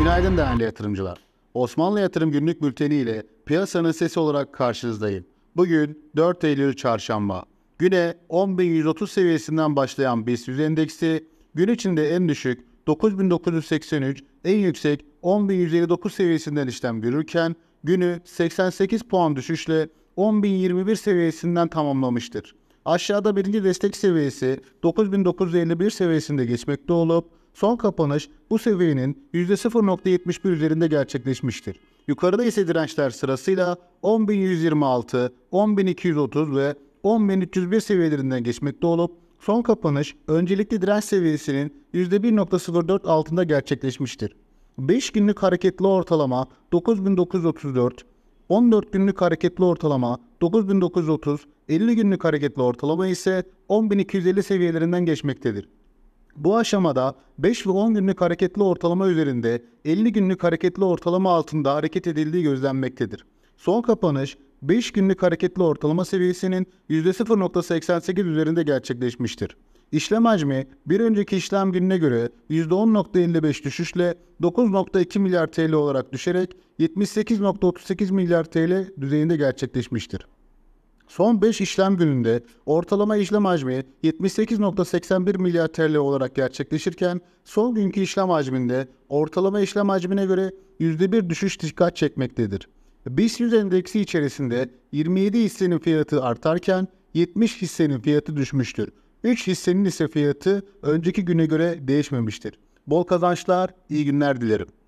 Günaydın değerli yatırımcılar. Osmanlı Yatırım Günlük Bülteni ile piyasanın sesi olarak karşınızdayım. Bugün 4 Eylül Çarşamba. Güne 10.130 seviyesinden başlayan BIST endeksi gün içinde en düşük 9.983, en yüksek 10.159 seviyesinden işlem görürken günü 88 puan düşüşle 10.021 seviyesinden tamamlamıştır. Aşağıda birinci destek seviyesi 9.951 seviyesinde geçmekte olup Son kapanış bu seviyenin %0.71 üzerinde gerçekleşmiştir. Yukarıda ise dirençler sırasıyla 10.126, 10.230 ve 10.301 seviyelerinden geçmekte olup son kapanış öncelikli direnç seviyesinin %1.04 altında gerçekleşmiştir. 5 günlük hareketli ortalama 9934, 14 günlük hareketli ortalama 9930, 50 günlük hareketli ortalama ise 10250 seviyelerinden geçmektedir. Bu aşamada 5 ve 10 günlük hareketli ortalama üzerinde 50 günlük hareketli ortalama altında hareket edildiği gözlenmektedir. Son kapanış 5 günlük hareketli ortalama seviyesinin %0.88 üzerinde gerçekleşmiştir. İşlem hacmi bir önceki işlem gününe göre %10.55 düşüşle 9.2 milyar TL olarak düşerek 78.38 milyar TL düzeyinde gerçekleşmiştir son 5 işlem gününde ortalama işlem hacmi 78.81 milyar TL olarak gerçekleşirken son günkü işlem hacminde ortalama işlem hacmine göre %1 düşüş dikkat çekmektedir. BIST 100 endeksi içerisinde 27 hissenin fiyatı artarken 70 hissenin fiyatı düşmüştür. 3 hissenin ise fiyatı önceki güne göre değişmemiştir. Bol kazançlar, iyi günler dilerim.